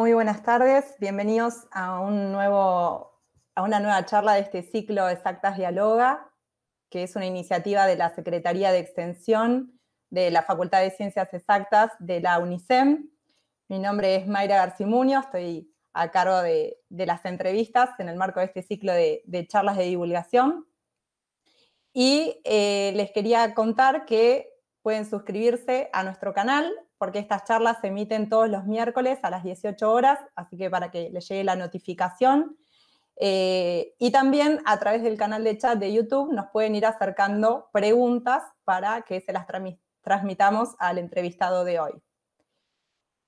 Muy buenas tardes, bienvenidos a, un nuevo, a una nueva charla de este ciclo Exactas Dialoga, que es una iniciativa de la Secretaría de Extensión de la Facultad de Ciencias Exactas de la UNICEM. Mi nombre es Mayra Garcimuño, estoy a cargo de, las entrevistas en el marco de este ciclo de, charlas de divulgación. Y eh, les quería contar que pueden suscribirse a nuestro canal porque estas charlas se emiten todos los miércoles a las 18 horas, así que para que les llegue la notificación. Eh, y también a través del canal de chat de YouTube nos pueden ir acercando preguntas para que se las transmitamos al entrevistado de hoy.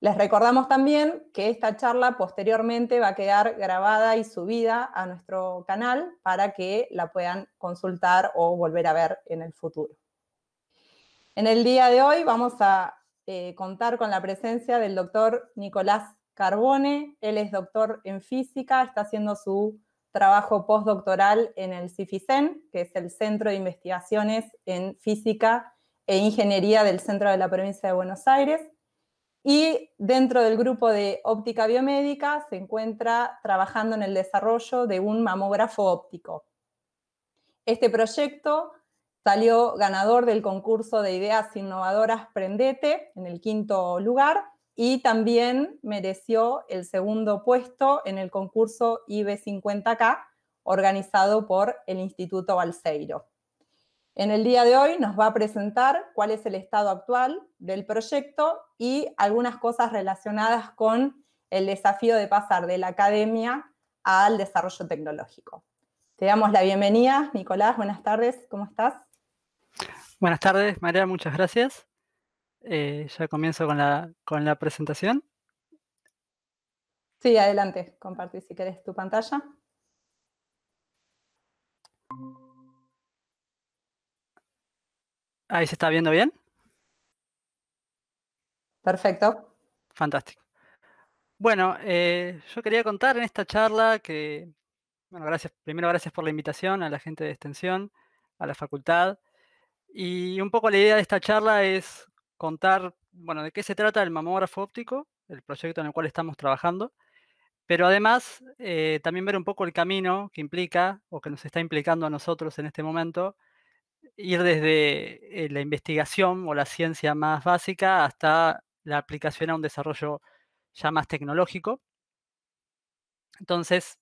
Les recordamos también que esta charla posteriormente va a quedar grabada y subida a nuestro canal para que la puedan consultar o volver a ver en el futuro. En el día de hoy vamos a eh, contar con la presencia del doctor Nicolás Carbone. Él es doctor en física, está haciendo su trabajo postdoctoral en el CIFICEN, que es el Centro de Investigaciones en Física e Ingeniería del Centro de la Provincia de Buenos Aires. Y dentro del grupo de óptica biomédica se encuentra trabajando en el desarrollo de un mamógrafo óptico. Este proyecto Salió ganador del concurso de ideas innovadoras Prendete en el quinto lugar y también mereció el segundo puesto en el concurso IB50K organizado por el Instituto Balseiro. En el día de hoy nos va a presentar cuál es el estado actual del proyecto y algunas cosas relacionadas con el desafío de pasar de la academia al desarrollo tecnológico. Te damos la bienvenida, Nicolás, buenas tardes, ¿cómo estás? Buenas tardes, María, muchas gracias. Eh, ya comienzo con la, presentación. Sí, adelante, compartir si querés tu pantalla. Ahí se está viendo bien. Perfecto. Fantástico. Bueno, eh, yo quería contar en esta charla que, bueno, gracias, primero gracias por la invitación a la gente de extensión, a la facultad. Y un poco la idea de esta charla es contar, bueno, de qué se trata el mamógrafo óptico, el proyecto en el cual estamos trabajando, pero además eh, también ver un poco el camino que implica o que nos está implicando a nosotros en este momento, ir desde eh, la investigación o la ciencia más básica hasta la aplicación a un desarrollo ya más tecnológico. Entonces,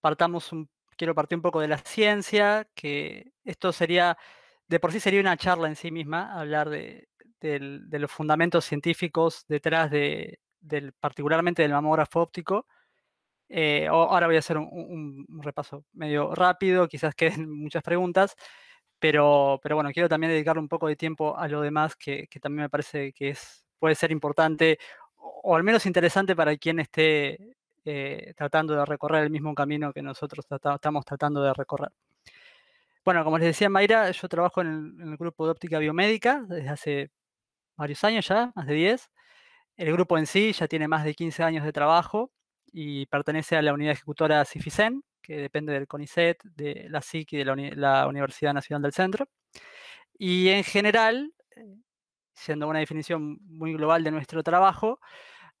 partamos quiero partir un poco de la ciencia, que esto sería de por sí sería una charla en sí misma hablar de, los fundamentos científicos detrás de, del, particularmente del mamógrafo óptico. Eh, ahora voy a hacer un, repaso medio rápido, quizás queden muchas preguntas, pero, pero bueno, quiero también dedicarle un poco de tiempo a lo demás que, también me parece que es, puede ser importante o al menos interesante para quien esté eh, tratando de recorrer el mismo camino que nosotros estamos tratando de recorrer. Bueno, como les decía Mayra, yo trabajo en el, grupo de óptica biomédica desde hace varios años ya, más de 10. El grupo en sí ya tiene más de 15 años de trabajo y pertenece a la unidad ejecutora CIFICEN, que depende del CONICET, de la SIC y de la, Universidad Nacional del Centro. Y en general, eh, siendo una definición muy global de nuestro trabajo,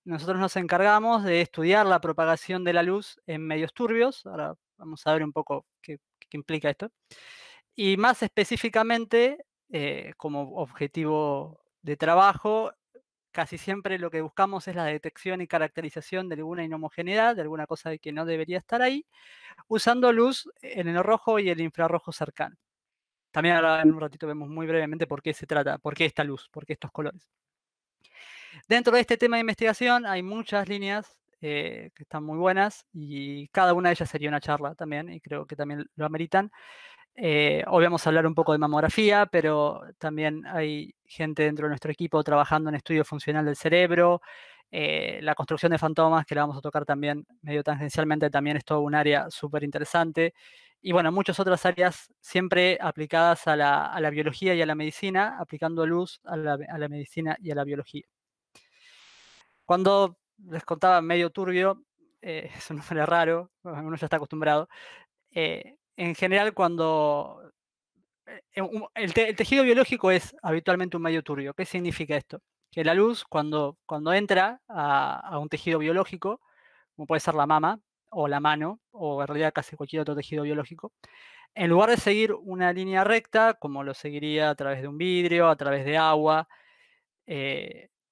nosotros nos encargamos de estudiar la propagación de la luz en medios turbios. Ahora Vamos a ver un poco qué, implica esto. Y más específicamente, eh, como objetivo de trabajo, casi siempre lo que buscamos es la detección y caracterización de alguna inhomogeneidad, de alguna cosa que no debería estar ahí, usando luz en el rojo y el infrarrojo cercano. También ahora en un ratito vemos muy brevemente por qué se trata, por qué esta luz, por qué estos colores. Dentro de este tema de investigación hay muchas líneas eh, que están muy buenas y cada una de ellas sería una charla también y creo que también lo ameritan. Eh, hoy vamos a hablar un poco de mamografía, pero también hay gente dentro de nuestro equipo trabajando en estudio funcional del cerebro, eh, la construcción de fantomas, que la vamos a tocar también medio tangencialmente, también es todo un área súper interesante. Y bueno, muchas otras áreas siempre aplicadas a la, a la biología y a la medicina, aplicando luz a la, a la medicina y a la biología. Cuando les contaba medio turbio, eso eh, es un raro, uno ya está acostumbrado. Eh, en general, cuando eh, el, tejido biológico es habitualmente un medio turbio, ¿qué significa esto? Que la luz, cuando, cuando entra a, un tejido biológico, como puede ser la mama o la mano, o en realidad casi cualquier otro tejido biológico, en lugar de seguir una línea recta, como lo seguiría a través de un vidrio, a través de agua,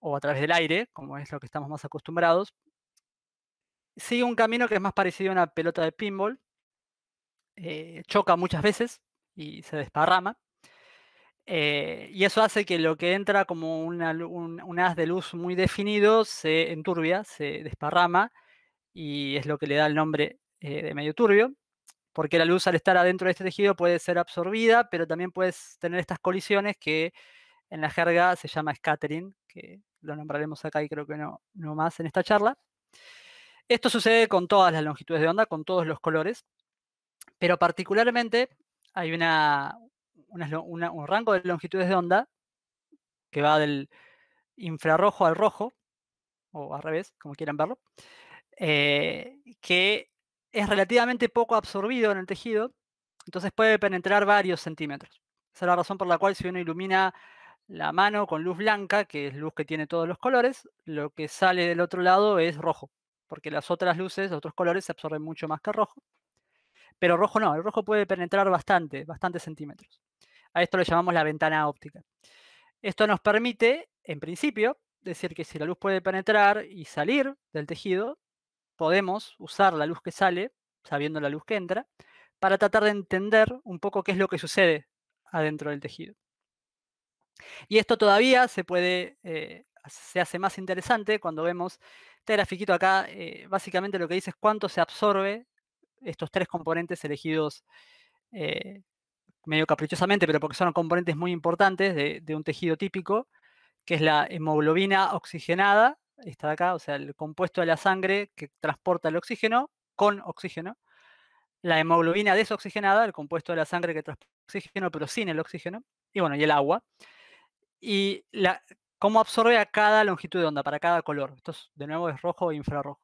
o a través del aire, como es lo que estamos más acostumbrados, sigue un camino que es más parecido a una pelota de pinball, eh, choca muchas veces y se desparrama, eh, y eso hace que lo que entra como un, haz de luz muy definido se enturbia, se desparrama, y es lo que le da el nombre eh, de medio turbio, porque la luz al estar adentro de este tejido puede ser absorbida, pero también puedes tener estas colisiones que en la jerga se llama scattering, que lo nombraremos acá y creo que no, no más en esta charla. Esto sucede con todas las longitudes de onda, con todos los colores, pero particularmente hay una, un rango de longitudes de onda que va del infrarrojo al rojo, o al revés, como quieran verlo, eh, que es relativamente poco absorbido en el tejido, entonces puede penetrar varios centímetros. Esa es la razón por la cual si uno ilumina la mano con luz blanca, que es luz que tiene todos los colores, lo que sale del otro lado es rojo, porque las otras luces, otros colores se absorben mucho más que rojo. Pero rojo no, el rojo puede penetrar bastante, bastantes centímetros. A esto le llamamos la ventana óptica. Esto nos permite, en principio, decir que si la luz puede penetrar y salir del tejido, podemos usar la luz que sale, sabiendo la luz que entra, para tratar de entender un poco qué es lo que sucede adentro del tejido. Y esto todavía se puede, eh, se hace más interesante cuando vemos este grafiquito acá, eh, básicamente lo que dice es cuánto se absorbe estos tres componentes elegidos eh, medio caprichosamente, pero porque son componentes muy importantes de, un tejido típico, que es la hemoglobina oxigenada, esta de acá, o sea, el compuesto de la sangre que transporta el oxígeno con oxígeno, la hemoglobina desoxigenada, el compuesto de la sangre que transporta el oxígeno, pero sin el oxígeno, y bueno, y el agua y cómo absorbe a cada longitud de onda, para cada color. Esto de nuevo es rojo e infrarrojo.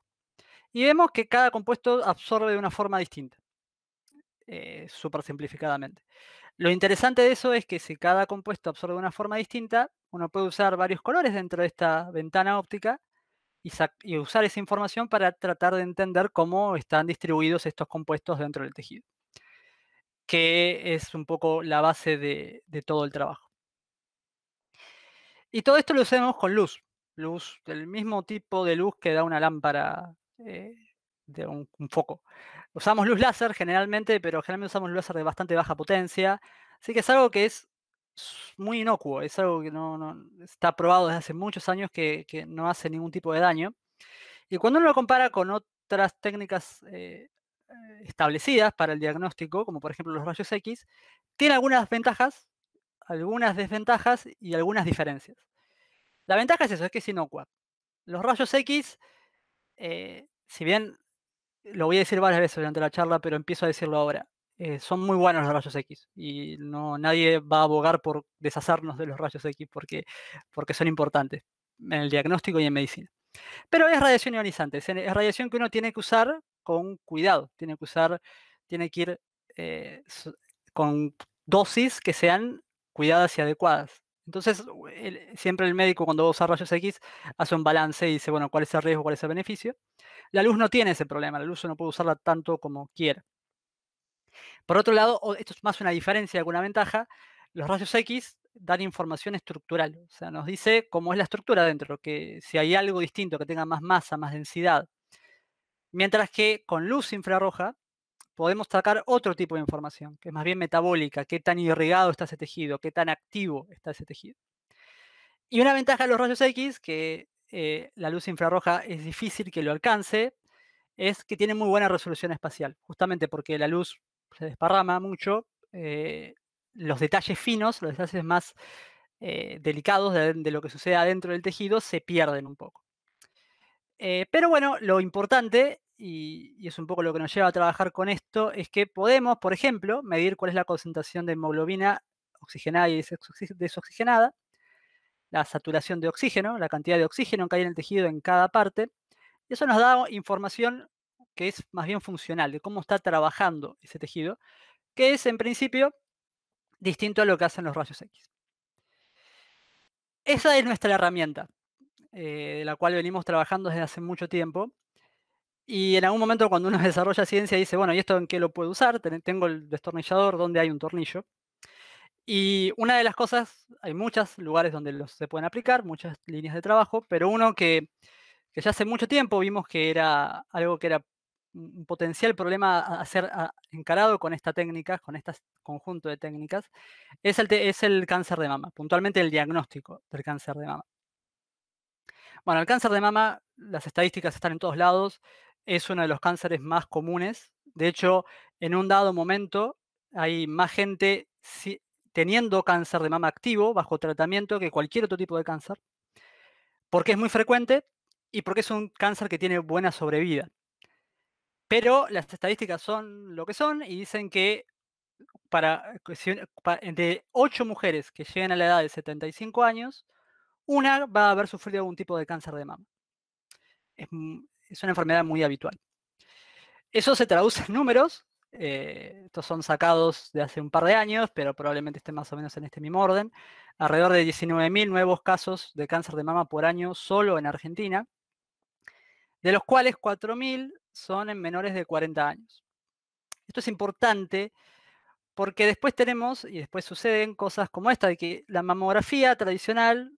Y vemos que cada compuesto absorbe de una forma distinta, eh, súper simplificadamente. Lo interesante de eso es que si cada compuesto absorbe de una forma distinta, uno puede usar varios colores dentro de esta ventana óptica y, usar esa información para tratar de entender cómo están distribuidos estos compuestos dentro del tejido, que es un poco la base de todo el trabajo. Y todo esto lo usamos con luz, luz, del mismo tipo de luz que da una lámpara eh, de un, foco. Usamos luz láser generalmente, pero generalmente usamos luz láser de bastante baja potencia, así que es algo que es muy inocuo, es algo que no, está probado desde hace muchos años que, no hace ningún tipo de daño. Y cuando uno lo compara con otras técnicas eh, eh, establecidas para el diagnóstico, como por ejemplo los rayos X, tiene algunas ventajas algunas desventajas y algunas diferencias. La ventaja es eso, es que es inocua. Los rayos X, eh, si bien lo voy a decir varias veces durante la charla, pero empiezo a decirlo ahora, eh, son muy buenos los rayos X y no, nadie va a abogar por deshacernos de los rayos X porque, porque son importantes en el diagnóstico y en medicina. Pero es radiación ionizante, es radiación que uno tiene que usar con cuidado, tiene que usar, tiene que ir eh, con dosis que sean cuidadas y adecuadas. Entonces, siempre el médico cuando usa rayos X hace un balance y dice, bueno, ¿cuál es el riesgo, cuál es el beneficio? La luz no tiene ese problema, la luz no puede usarla tanto como quiera. Por otro lado, esto es más una diferencia que una ventaja, los rayos X dan información estructural, o sea, nos dice cómo es la estructura dentro, que si hay algo distinto que tenga más masa, más densidad. Mientras que con luz infrarroja podemos sacar otro tipo de información, que es más bien metabólica, qué tan irrigado está ese tejido, qué tan activo está ese tejido. Y una ventaja de los rayos X, que eh, la luz infrarroja es difícil que lo alcance, es que tiene muy buena resolución espacial, justamente porque la luz se desparrama mucho, eh, los detalles finos, los detalles más eh, delicados de, de, lo que sucede adentro del tejido se pierden un poco. pero bueno, lo importante y, es un poco lo que nos lleva a trabajar con esto, es que podemos, por ejemplo, medir cuál es la concentración de hemoglobina oxigenada y desoxigenada, la saturación de oxígeno, la cantidad de oxígeno que hay en el tejido en cada parte, y eso nos da información que es más bien funcional, de cómo está trabajando ese tejido, que es en principio distinto a lo que hacen los rayos X. Esa es nuestra herramienta, eh, de la cual venimos trabajando desde hace mucho tiempo, y en algún momento cuando uno desarrolla ciencia dice, bueno, ¿y esto en qué lo puedo usar? Tengo el destornillador, donde hay un tornillo? Y una de las cosas, hay muchos lugares donde los se pueden aplicar, muchas líneas de trabajo, pero uno que, que ya hace mucho tiempo vimos que era algo que era un potencial problema a ser encarado con esta técnica, con este conjunto de técnicas, es el, es el cáncer de mama, puntualmente el diagnóstico del cáncer de mama. Bueno, el cáncer de mama, las estadísticas están en todos lados es uno de los cánceres más comunes. De hecho, en un dado momento hay más gente teniendo cáncer de mama activo bajo tratamiento que cualquier otro tipo de cáncer, porque es muy frecuente y porque es un cáncer que tiene buena sobrevida. Pero las estadísticas son lo que son y dicen que para, de 8 mujeres que llegan a la edad de 75 años, una va a haber sufrido algún tipo de cáncer de mama. Es, es una enfermedad muy habitual. Eso se traduce en números. Eh, estos son sacados de hace un par de años, pero probablemente estén más o menos en este mismo orden. Alrededor de 19.000 nuevos casos de cáncer de mama por año solo en Argentina, de los cuales 4.000 son en menores de 40 años. Esto es importante porque después tenemos, y después suceden cosas como esta, de que la mamografía tradicional,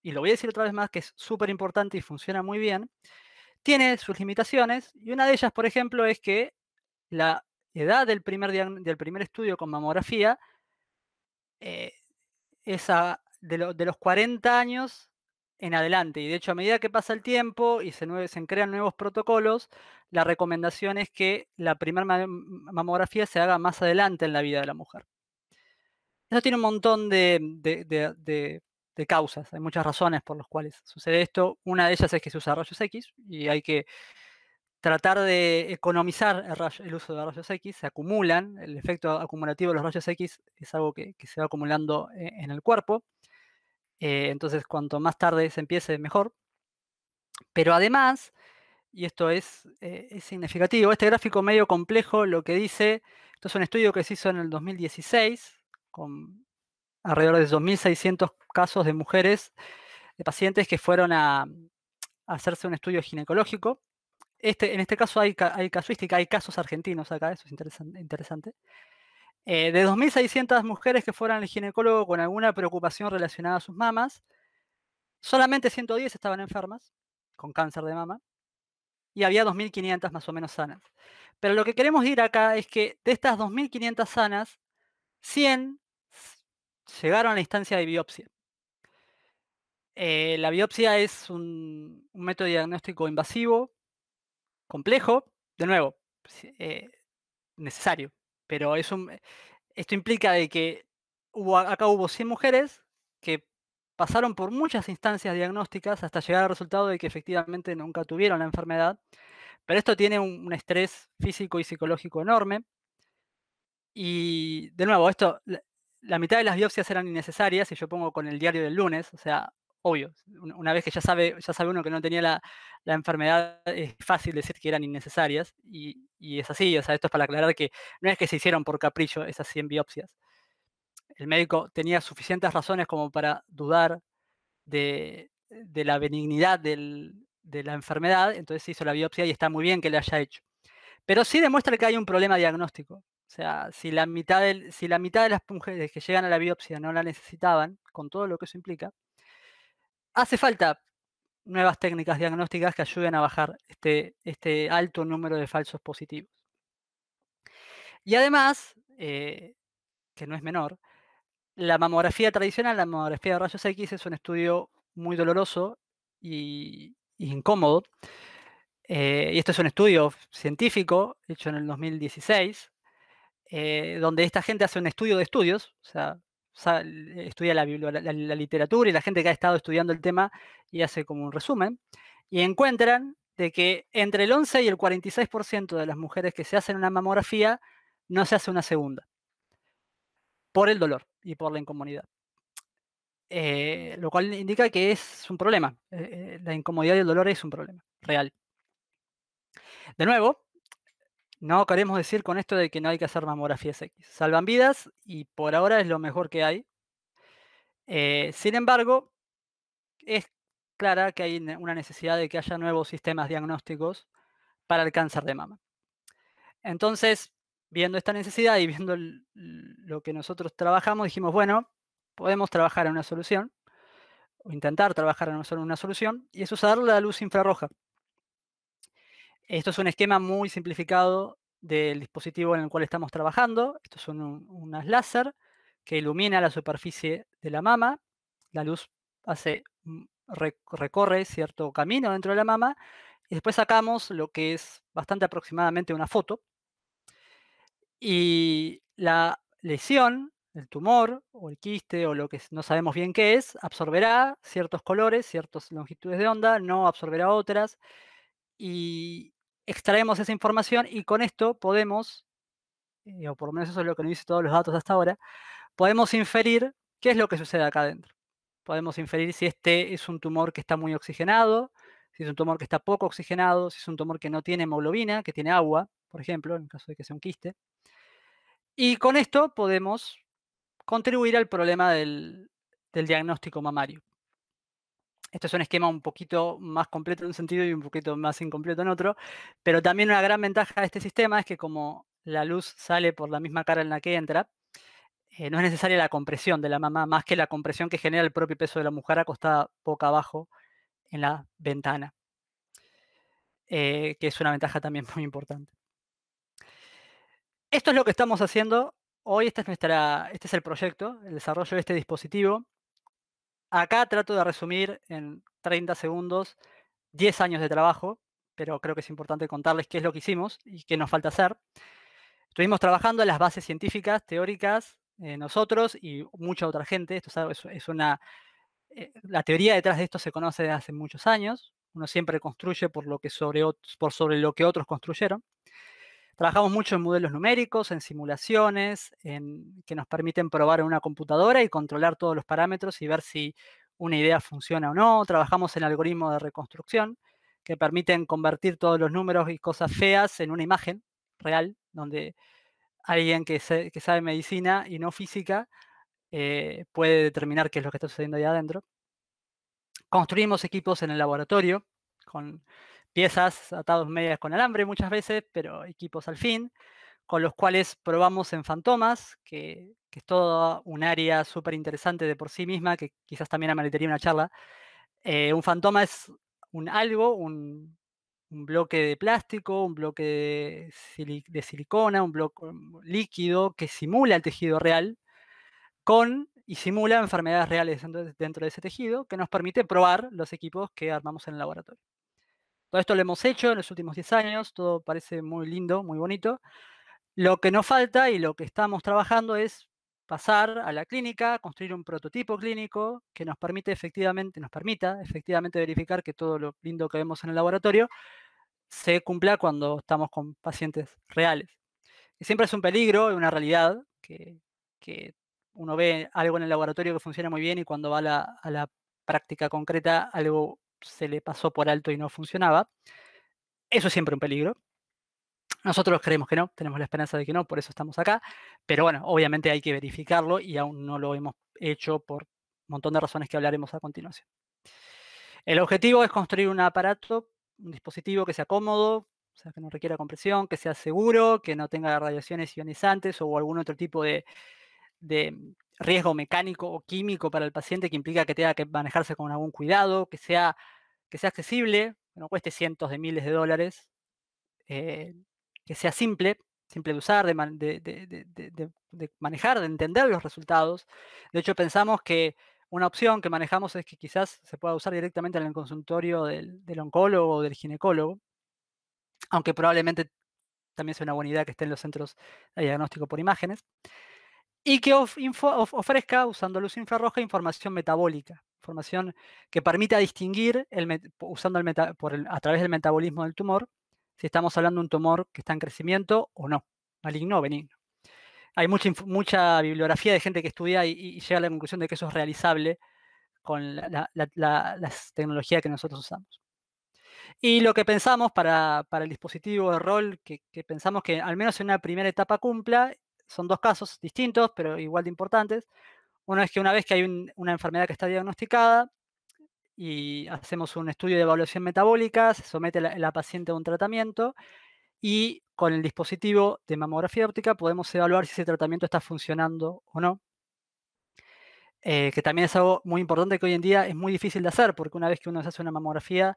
y lo voy a decir otra vez más, que es súper importante y funciona muy bien, tiene sus limitaciones y una de ellas, por ejemplo, es que la edad del primer, estudio con mamografía eh, es de, los 40 años en adelante. Y de hecho, a medida que pasa el tiempo y se, crean nuevos protocolos, la recomendación es que la primera mamografía se haga más adelante en la vida de la mujer. Eso tiene un montón de de causas, hay muchas razones por las cuales sucede esto. Una de ellas es que se usa rayos X y hay que tratar de economizar el, uso de rayos X, se acumulan, el efecto acumulativo de los rayos X es algo que, se va acumulando eh, en el cuerpo, eh, entonces cuanto más tarde se empiece, mejor. Pero además, y esto es, eh, es, significativo, este gráfico medio complejo lo que dice, esto es un estudio que se hizo en el 2016 con alrededor de 2.600 casos de mujeres, de pacientes que fueron a, hacerse un estudio ginecológico. Este, en este caso hay, hay casuística, hay casos argentinos acá, eso es interesante. Eh, de 2.600 mujeres que fueron al ginecólogo con alguna preocupación relacionada a sus mamas, solamente 110 estaban enfermas con cáncer de mama y había 2.500 más o menos sanas. Pero lo que queremos decir acá es que de estas 2.500 sanas, 100 llegaron a la instancia de biopsia. Eh, la biopsia es un, método diagnóstico invasivo, complejo, de nuevo, eh, necesario, pero eh, esto implica de que acá hubo 100 mujeres que pasaron por muchas instancias diagnósticas hasta llegar al resultado de que efectivamente nunca tuvieron la enfermedad, pero esto tiene un estrés físico y psicológico enorme. Y de nuevo, esto, la mitad de las biopsias eran innecesarias y yo pongo con el diario del lunes, o sea, obvio, una vez que ya sabe, ya sabe uno que no tenía la, enfermedad, es fácil decir que eran innecesarias y, es así, o sea, esto es para aclarar que no es que se hicieron por capricho esas 100 biopsias. El médico tenía suficientes razones como para dudar de, la benignidad de la enfermedad, entonces hizo la biopsia y está muy bien que la haya hecho. Pero sí demuestra que hay un problema diagnóstico, o sea, si la mitad de, las mujeres que llegan a la biopsia no la necesitaban, con todo lo que eso implica, hace falta nuevas técnicas diagnósticas que ayuden a bajar este, este alto número de falsos positivos. Y además, eh, que no es menor, la mamografía tradicional, la mamografía de rayos X, es un estudio muy doloroso y, incómodo. Eh, y esto es un estudio científico hecho en el 2016 eh, donde esta gente hace un estudio de estudios, o sea, estudia la, literatura y la gente que ha estado estudiando el tema y hace como un resumen, y encuentran de que entre el 11 y el 46% de las mujeres que se hacen una mamografía no se hace una segunda, por el dolor y por la incomodidad. Eh, lo cual indica que es un problema, eh, la incomodidad y el dolor es un problema real. De nuevo, no queremos decir con esto de que no hay que hacer mamografías X. Salvan vidas y por ahora es lo mejor que hay. Eh, sin embargo, es clara que hay una necesidad de que haya nuevos sistemas diagnósticos para el cáncer de mama. Entonces, viendo esta necesidad y viendo lo que nosotros trabajamos, dijimos, bueno, podemos trabajar en una solución, o intentar trabajar en una solución, y es usar la luz infrarroja. Esto es un esquema muy simplificado del dispositivo en el cual estamos trabajando. Estos son un, unas láser que ilumina la superficie de la mama. La luz hace, mm, recorre cierto camino dentro de la mama. Y después sacamos lo que es bastante aproximadamente una foto. Y la lesión, el tumor o el quiste o lo que no sabemos bien qué es, absorberá ciertos colores, ciertas longitudes de onda, no absorberá otras. Y extraemos esa información y con esto podemos, eh, o por lo menos eso es lo que nos dicen todos los datos hasta ahora, podemos inferir qué es lo que sucede acá adentro. Podemos inferir si este es un tumor que está muy oxigenado, si es un tumor que está poco oxigenado, si es un tumor que no tiene hemoglobina, que tiene agua, por ejemplo, en caso de que sea un quiste. Y con esto podemos contribuir al problema del diagnóstico mamario. Esto es un esquema un poquito más completo en un sentido y un poquito más incompleto en otro, pero también una gran ventaja de este sistema es que como la luz sale por la misma cara en la que entra, eh, no es necesaria la compresión de la mamá, más que la compresión que genera el propio peso de la mujer acostada poco abajo en la ventana, eh, que es una ventaja también muy importante. Esto es lo que estamos haciendo hoy, este es el proyecto, el desarrollo de este dispositivo. Acá trato de resumir en 30 segundos 10 años de trabajo, pero creo que es importante contarles qué es lo que hicimos y qué nos falta hacer. Estuvimos trabajando en las bases científicas, teóricas, eh, nosotros y mucha otra gente. Esto es, es una... Eh, la teoría detrás de esto se conoce desde hace muchos años. Uno siempre construye por, lo que sobre, por sobre lo que otros construyeron. Trabajamos mucho en modelos numéricos, en simulaciones, que nos permiten probar en una computadora y controlar todos los parámetros y ver si una idea funciona o no. Trabajamos en algoritmos de reconstrucción que permiten convertir todos los números y cosas feas en una imagen real, donde alguien que, sabe medicina y no física eh, puede determinar qué es lo que está sucediendo ahí adentro. Construimos equipos en el laboratorio con piezas atados medias con alambre muchas veces, pero equipos al fin, con los cuales probamos en Fantomas, que, es toda un área súper interesante de por sí misma, que quizás también ameritaría una charla. Eh, un Fantoma es un algo, un, bloque de plástico, un bloque de, silicona, un bloque líquido que simula el tejido real con y simula enfermedades reales dentro de ese tejido, que nos permite probar los equipos que armamos en el laboratorio. Todo esto lo hemos hecho en los últimos 10 años, todo parece muy lindo, muy bonito. Lo que nos falta y lo que estamos trabajando es pasar a la clínica, construir un prototipo clínico que nos permite efectivamente, nos permita efectivamente verificar que todo lo lindo que vemos en el laboratorio se cumpla cuando estamos con pacientes reales. Y siempre es un peligro y una realidad que, uno ve algo en el laboratorio que funciona muy bien y cuando va a la práctica concreta algo se le pasó por alto y no funcionaba. Eso es siempre un peligro. Nosotros creemos que no, tenemos la esperanza de que no, por eso estamos acá. Pero bueno, obviamente hay que verificarlo y aún no lo hemos hecho por un montón de razones que hablaremos a continuación. El objetivo es construir un aparato, un dispositivo que sea cómodo, o sea, que no requiera compresión, que sea seguro, que no tenga radiaciones ionizantes o algún otro tipo de riesgo mecánico o químico para el paciente que implica que tenga que manejarse con algún cuidado, que sea, que sea accesible, que no cueste cientos de miles de dólares, eh, que sea simple, simple de usar, de, manejar, de entender los resultados. De hecho, pensamos que una opción que manejamos es que quizás se pueda usar directamente en el consultorio del, del oncólogo o del ginecólogo, aunque probablemente también sea una buena idea que esté en los centros de diagnóstico por imágenes y que ofrezca, usando luz infrarroja, información metabólica, información que permita distinguir usando el a través del metabolismo del tumor si estamos hablando de un tumor que está en crecimiento o no, maligno o benigno. Hay mucha, mucha bibliografía de gente que estudia y, llega a la conclusión de que eso es realizable con la, tecnología que nosotros usamos. Y lo que pensamos para, el dispositivo de rol, que, pensamos que al menos en una primera etapa cumpla, son dos casos distintos, pero igual de importantes. Uno es que una vez que hay una enfermedad que está diagnosticada y hacemos un estudio de evaluación metabólica, se somete la, paciente a un tratamiento y con el dispositivo de mamografía óptica podemos evaluar si ese tratamiento está funcionando o no. Eh, que también es algo muy importante que hoy en día es muy difícil de hacer, porque una vez que uno se hace una mamografía,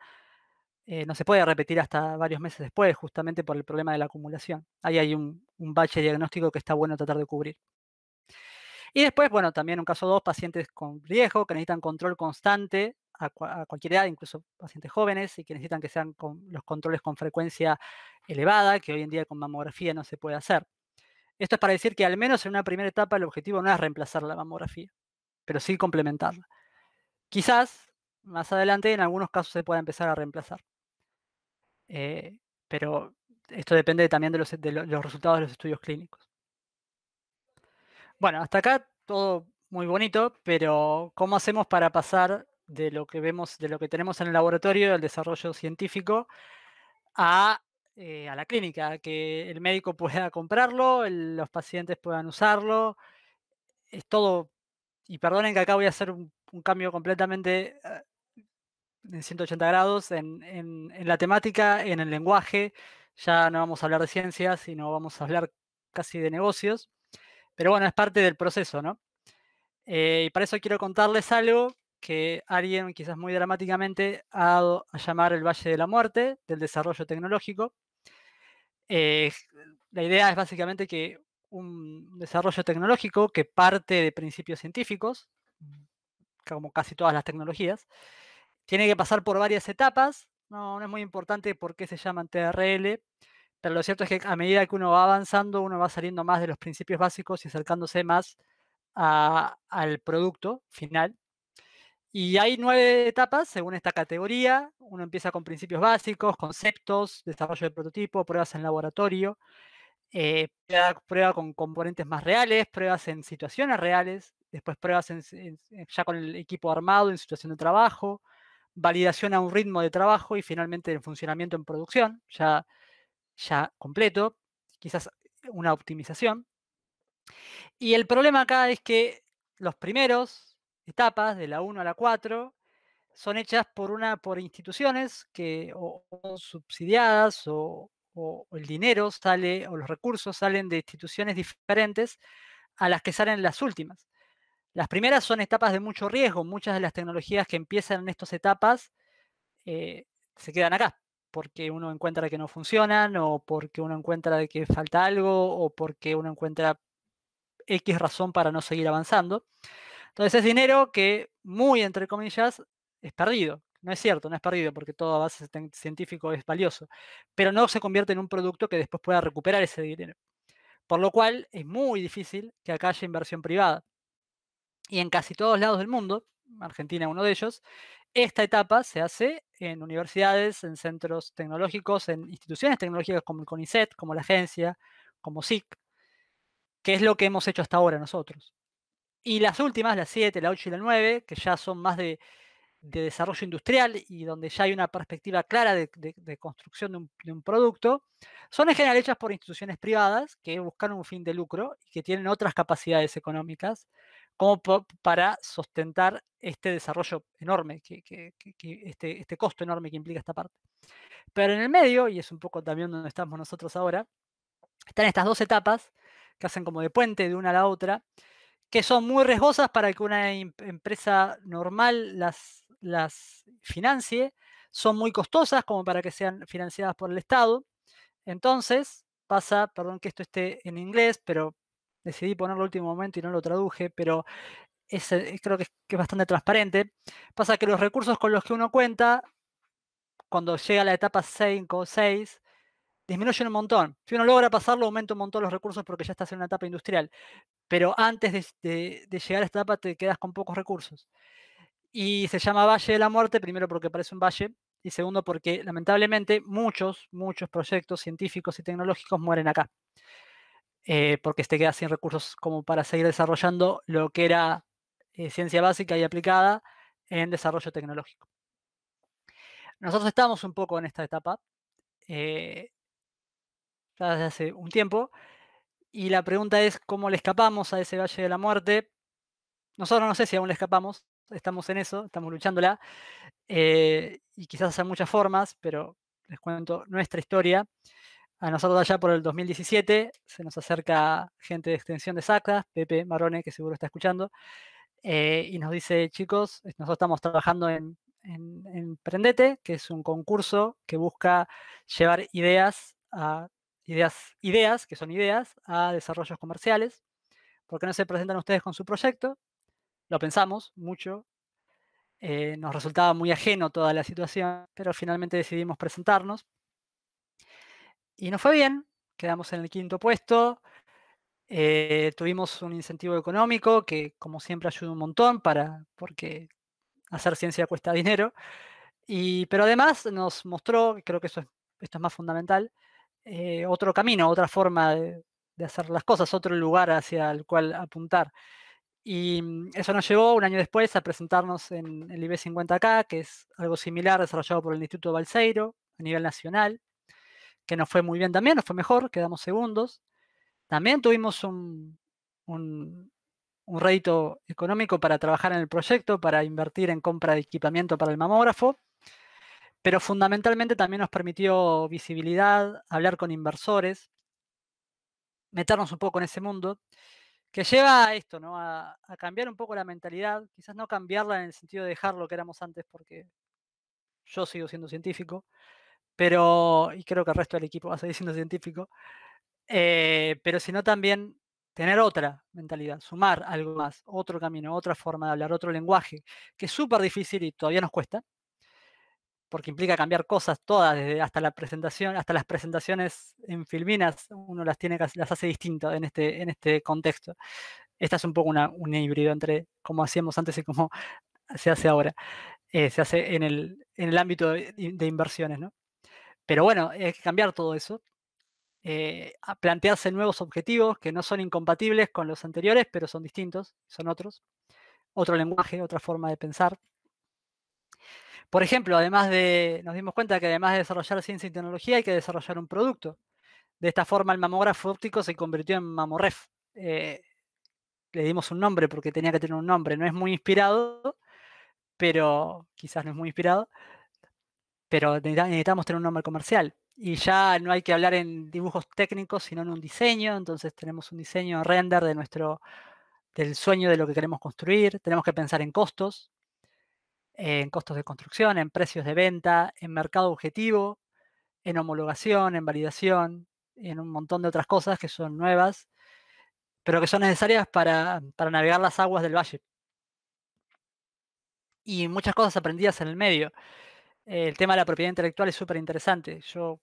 eh, no se puede repetir hasta varios meses después, justamente por el problema de la acumulación. Ahí hay un, un bache diagnóstico que está bueno tratar de cubrir. Y después, bueno, también un caso dos, pacientes con riesgo que necesitan control constante a, cualquier edad, incluso pacientes jóvenes, y que necesitan que sean los controles con frecuencia elevada, que hoy en día con mamografía no se puede hacer. Esto es para decir que al menos en una primera etapa el objetivo no es reemplazar la mamografía, pero sí complementarla. Quizás más adelante en algunos casos se pueda empezar a reemplazar. Eh, pero esto depende también de los, resultados de los estudios clínicos. Bueno, hasta acá todo muy bonito, pero ¿cómo hacemos para pasar de lo que vemos, de lo que tenemos en el laboratorio, del desarrollo científico, a, eh, la clínica, que el médico pueda comprarlo, los pacientes puedan usarlo. Es todo, y perdonen que acá voy a hacer un, un cambio completamente eh, en 180 grados en, en, la temática, en el lenguaje. Ya no vamos a hablar de ciencias, sino vamos a hablar casi de negocios. Pero bueno, es parte del proceso, ¿no? Eh, y para eso quiero contarles algo que alguien, quizás muy dramáticamente, ha dado a llamar el Valle de la Muerte del desarrollo tecnológico. Eh, la idea es básicamente que un desarrollo tecnológico que parte de principios científicos, como casi todas las tecnologías, tiene que pasar por varias etapas. No, es muy importante por qué se llaman TRL, pero lo cierto es que a medida que uno va avanzando, uno va saliendo más de los principios básicos y acercándose más al producto final. Y hay nueve etapas según esta categoría. Uno empieza con principios básicos, conceptos, desarrollo de prototipo, pruebas en laboratorio, eh, prueba, con componentes más reales, pruebas en situaciones reales, después pruebas ya con el equipo armado en situación de trabajo, validación a un ritmo de trabajo y finalmente el funcionamiento en producción, ya, ya completo, quizás una optimización. Y el problema acá es que los primeros etapas, de la 1 a la 4, son hechas por una, por instituciones que o, subsidiadas o, el dinero sale, o los recursos salen de instituciones diferentes a las que salen las últimas. Las primeras son etapas de mucho riesgo. Muchas de las tecnologías que empiezan en estas etapas eh, se quedan acá, porque uno encuentra que no funcionan, o porque uno encuentra que falta algo, o porque uno encuentra X razón para no seguir avanzando. Entonces es dinero que, muy entre comillas, es perdido. No es cierto, no es perdido, porque todo base científico es valioso, pero no se convierte en un producto que después pueda recuperar ese dinero. Por lo cual es muy difícil que acá haya inversión privada y en casi todos lados del mundo, Argentina uno de ellos, esta etapa se hace en universidades, en centros tecnológicos, en instituciones tecnológicas como el CONICET, como la agencia, como SIC, que es lo que hemos hecho hasta ahora nosotros. Y las últimas, las 7, la 8 y la 9, que ya son más de, desarrollo industrial y donde ya hay una perspectiva clara de, construcción de un, producto, son en general hechas por instituciones privadas que buscan un fin de lucro y que tienen otras capacidades económicas como para sustentar este desarrollo enorme, que, este, este, costo enorme que implica esta parte. Pero en el medio, y es un poco también donde estamos nosotros ahora, están estas dos etapas que hacen como de puente de una a la otra, que son muy riesgosas para que una em, empresa normal las, las financie, son muy costosas como para que sean financiadas por el Estado. Entonces, pasa, perdón que esto esté en inglés, pero decidí ponerlo el último momento y no lo traduje, pero eh, creo que es, bastante transparente. Pasa que los recursos con los que uno cuenta, cuando llega a la etapa 5 o 6, disminuyen un montón. Si uno logra pasarlo, aumenta un montón los recursos porque ya estás en una etapa industrial. Pero antes de, de llegar a esta etapa te quedas con pocos recursos. Y se llama Valle de la Muerte, primero porque parece un valle, y segundo porque lamentablemente muchos, muchos proyectos científicos y tecnológicos mueren acá. Eh, porque este queda sin recursos como para seguir desarrollando lo que era eh, ciencia básica y aplicada en desarrollo tecnológico. Nosotros estamos un poco en esta etapa, eh, desde hace un tiempo, y la pregunta es cómo le escapamos a ese Valle de la Muerte. Nosotros no sé si aún le escapamos, estamos en eso, estamos luchándola, y quizás hay muchas formas, pero les cuento nuestra historia. A nosotros allá por el 2017 se nos acerca gente de extensión de SACAS, Pepe Marone, que seguro está escuchando, eh, y nos dice, chicos, nosotros estamos trabajando en, Prendete, que es un concurso que busca llevar ideas ideas, ideas, que son ideas, a desarrollos comerciales. ¿Por qué no se presentan ustedes con su proyecto? Lo pensamos mucho. Eh, nos resultaba muy ajeno toda la situación, pero finalmente decidimos presentarnos y no fue bien, quedamos en el quinto puesto. Eh, tuvimos un incentivo económico que, como siempre, ayuda un montón para, porque hacer ciencia cuesta dinero. Y, pero además nos mostró, creo que eso esto es más fundamental, eh, otro camino, otra forma de, de hacer las cosas, otro lugar hacia el cual apuntar. Y mm, eso nos llevó un año después a presentarnos en el IB50K, que es algo similar desarrollado por el Instituto Balseiro a nivel nacional que nos fue muy bien también, nos fue mejor, quedamos segundos. También tuvimos un, un, rédito económico para trabajar en el proyecto, para invertir en compra de equipamiento para el mamógrafo, pero fundamentalmente también nos permitió visibilidad, hablar con inversores, meternos un poco en ese mundo, que lleva a esto, A, a, cambiar un poco la mentalidad, quizás no cambiarla en el sentido de dejar lo que éramos antes, porque yo sigo siendo científico, pero, y creo que el resto del equipo va a seguir siendo científico, eh, pero sino también tener otra mentalidad, sumar algo más, otro camino, otra forma de hablar, otro lenguaje, que es súper difícil y todavía nos cuesta, porque implica cambiar cosas todas, desde hasta la presentación, hasta las presentaciones en filminas, uno las tiene las hace distinto en este, en este contexto. Esta es un poco un híbrido entre cómo hacíamos antes y cómo se hace ahora. Eh, se hace en el, ámbito de inversiones, ¿no? Pero bueno, hay que cambiar todo eso. Eh, plantearse nuevos objetivos que no son incompatibles con los anteriores, pero son distintos, son otros. Otro lenguaje, otra forma de pensar. Por ejemplo, además de, nos dimos cuenta que además de desarrollar ciencia y tecnología hay que desarrollar un producto. De esta forma el mamógrafo óptico se convirtió en mamorref. Eh, le dimos un nombre porque tenía que tener un nombre. No es muy inspirado, pero quizás no es muy inspirado, pero necesitamos tener un nombre comercial. Y ya no hay que hablar en dibujos técnicos, sino en un diseño. Entonces tenemos un diseño render de nuestro, del sueño de lo que queremos construir. Tenemos que pensar en costos, en costos de construcción, en precios de venta, en mercado objetivo, en homologación, en validación, en un montón de otras cosas que son nuevas, pero que son necesarias para, para navegar las aguas del valle. Y muchas cosas aprendidas en el medio el tema de la propiedad intelectual es súper interesante. Yo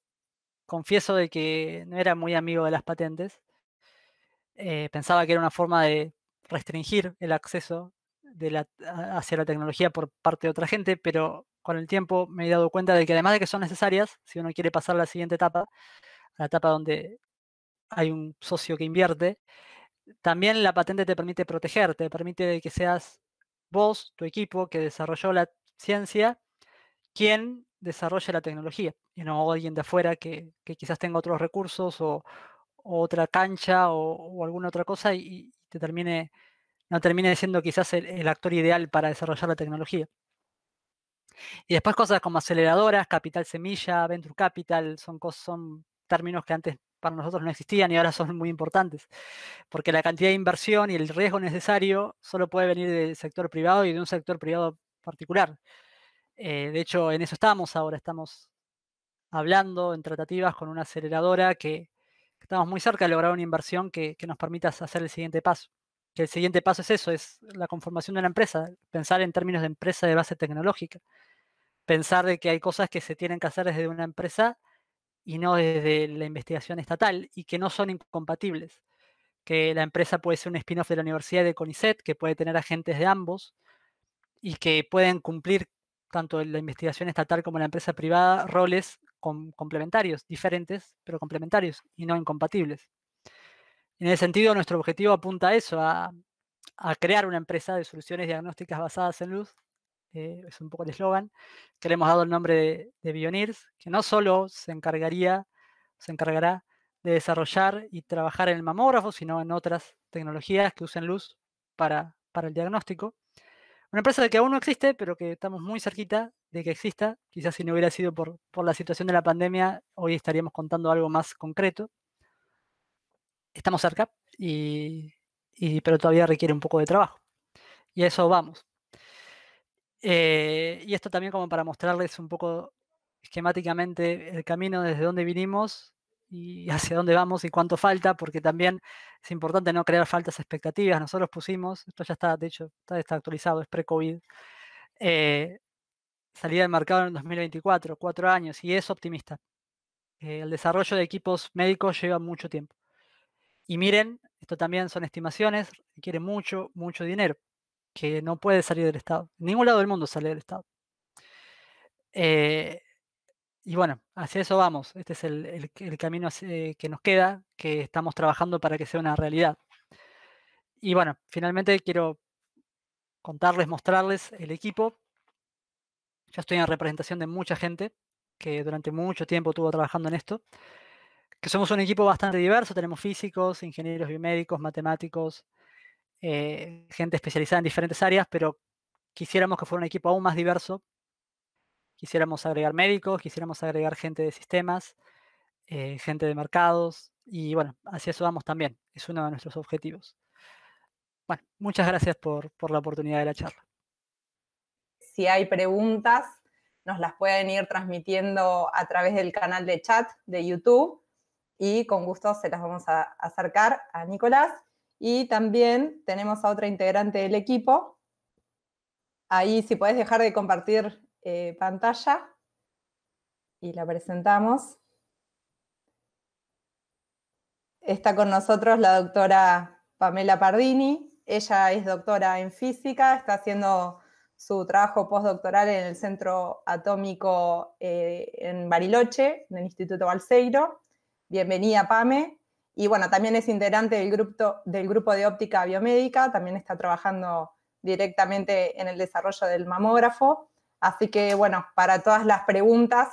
confieso de que no era muy amigo de las patentes. Eh, pensaba que era una forma de restringir el acceso de la, hacia la tecnología por parte de otra gente, pero con el tiempo me he dado cuenta de que además de que son necesarias, si uno quiere pasar a la siguiente etapa, a la etapa donde hay un socio que invierte, también la patente te permite proteger, te permite que seas vos, tu equipo que desarrolló la ciencia, quién desarrolla la tecnología y no alguien de afuera que, quizás tenga otros recursos o, otra cancha o, alguna otra cosa y, te termine, no termine siendo quizás el, actor ideal para desarrollar la tecnología. Y después cosas como aceleradoras, capital semilla, venture capital, son, son términos que antes para nosotros no existían y ahora son muy importantes, porque la cantidad de inversión y el riesgo necesario solo puede venir del sector privado y de un sector privado particular. Eh, de hecho, en eso estamos ahora, estamos hablando en tratativas con una aceleradora que, estamos muy cerca de lograr una inversión que, nos permita hacer el siguiente paso. Que el siguiente paso es eso, es la conformación de una empresa, pensar en términos de empresa de base tecnológica, pensar de que hay cosas que se tienen que hacer desde una empresa y no desde la investigación estatal y que no son incompatibles, que la empresa puede ser un spin-off de la Universidad de CONICET, que puede tener agentes de ambos y que pueden cumplir tanto en la investigación estatal como la empresa privada, roles complementarios, diferentes, pero complementarios y no incompatibles. En ese sentido, nuestro objetivo apunta a eso, a, crear una empresa de soluciones diagnósticas basadas en luz, eh, es un poco el eslogan, que le hemos dado el nombre de, de Bionirs, que no solo se encargaría, se encargará de desarrollar y trabajar en el mamógrafo, sino en otras tecnologías que usen luz para, para el diagnóstico. Una empresa que aún no existe, pero que estamos muy cerquita de que exista. Quizás si no hubiera sido por, la situación de la pandemia, hoy estaríamos contando algo más concreto. Estamos cerca, y, pero todavía requiere un poco de trabajo. Y a eso vamos. Eh, y esto también como para mostrarles un poco esquemáticamente el camino desde donde vinimos y hacia dónde vamos y cuánto falta, porque también es importante no crear faltas expectativas. Nosotros pusimos, esto ya está, de hecho, está, está actualizado, es pre-COVID, eh, salida del mercado en 2024, cuatro años, y es optimista. Eh, el desarrollo de equipos médicos lleva mucho tiempo. Y miren, esto también son estimaciones, requiere mucho, mucho dinero, que no puede salir del Estado. En ningún lado del mundo sale del Estado. Eh, y bueno, hacia eso vamos. Este es el, camino que nos queda, que estamos trabajando para que sea una realidad. Y bueno, finalmente quiero contarles, mostrarles el equipo. Ya estoy en representación de mucha gente que durante mucho tiempo estuvo trabajando en esto. Que somos un equipo bastante diverso, tenemos físicos, ingenieros biomédicos, matemáticos, eh, gente especializada en diferentes áreas, pero quisiéramos que fuera un equipo aún más diverso Quisiéramos agregar médicos, quisiéramos agregar gente de sistemas, eh, gente de mercados, y bueno, hacia eso vamos también. Es uno de nuestros objetivos. Bueno, muchas gracias por, por la oportunidad de la charla. Si hay preguntas, nos las pueden ir transmitiendo a través del canal de chat de YouTube y con gusto se las vamos a acercar a Nicolás. Y también tenemos a otra integrante del equipo. Ahí, si podés dejar de compartir eh, pantalla y la presentamos. Está con nosotros la doctora Pamela Pardini. Ella es doctora en física, está haciendo su trabajo postdoctoral en el Centro Atómico eh, en Bariloche, en el Instituto Balseiro. Bienvenida, Pame. Y bueno, también es integrante del grupo, del grupo de óptica biomédica, también está trabajando directamente en el desarrollo del mamógrafo. Así que bueno, para todas las preguntas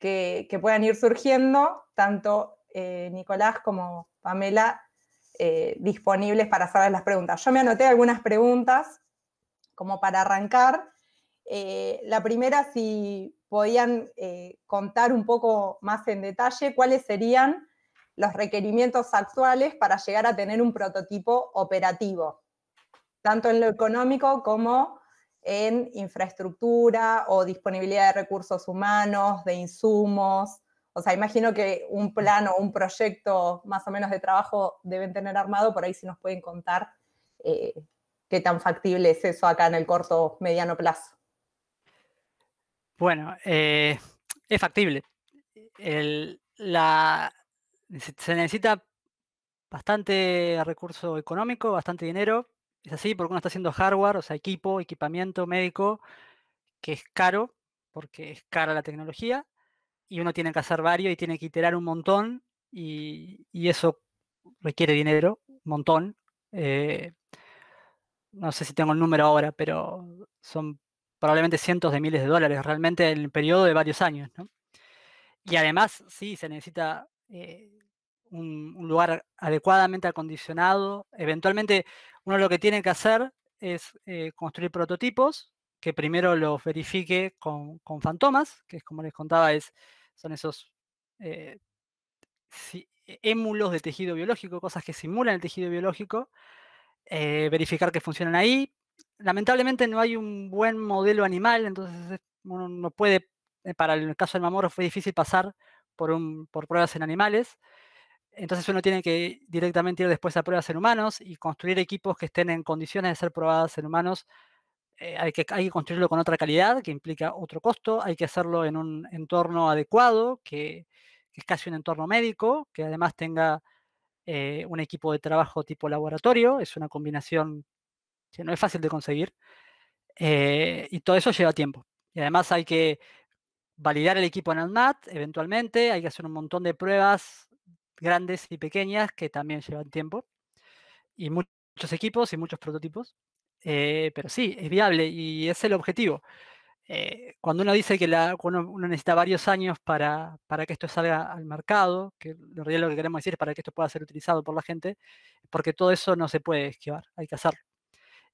que, puedan ir surgiendo, tanto eh, Nicolás como Pamela, eh, disponibles para hacerles las preguntas. Yo me anoté algunas preguntas como para arrancar. Eh, la primera, si podían contar un poco más en detalle cuáles serían los requerimientos actuales para llegar a tener un prototipo operativo, tanto en lo económico como en infraestructura o disponibilidad de recursos humanos, de insumos. O sea, imagino que un plan o un proyecto más o menos de trabajo deben tener armado, por ahí si nos pueden contar eh, qué tan factible es eso acá en el corto, mediano plazo. Bueno, eh, es factible. la, se necesita bastante recurso económico, bastante dinero, es así porque uno está haciendo hardware, o sea, equipo, equipamiento médico, que es caro, porque es cara la tecnología, y uno tiene que hacer varios y tiene que iterar un montón, y, eso requiere dinero, un montón. Eh, no sé si tengo el número ahora, pero son probablemente cientos de miles de dólares, realmente en el periodo de varios años, Y además, sí, se necesita eh, un, lugar adecuadamente acondicionado. Eventualmente, uno lo que tiene que hacer es eh, construir prototipos que primero los verifique con, con, fantomas, que es como les contaba, es, son esos eh, e, émulos de tejido biológico, cosas que simulan el tejido biológico, eh, verificar que funcionan ahí. Lamentablemente no hay un buen modelo animal, entonces uno no puede, para el caso del mamorro, fue difícil pasar por, por pruebas en animales. Entonces uno tiene que directamente ir después a pruebas en humanos y construir equipos que estén en condiciones de ser probadas en humanos. Eh, hay, que, construirlo con otra calidad, que implica otro costo. Hay que hacerlo en un entorno adecuado, que, es casi un entorno médico, que además tenga eh, un equipo de trabajo tipo laboratorio. Es una combinación que no es fácil de conseguir. Eh, y todo eso lleva tiempo. Y además hay que validar el equipo en el MAT, eventualmente, hay que hacer un montón de pruebas grandes y pequeñas que también llevan tiempo y muchos equipos y muchos prototipos. Eh, pero sí, es viable y es el objetivo. Eh, cuando uno dice que uno, necesita varios años para, que esto salga al mercado, que en realidad lo que queremos decir es para que esto pueda ser utilizado por la gente, porque todo eso no se puede esquivar, hay que hacerlo.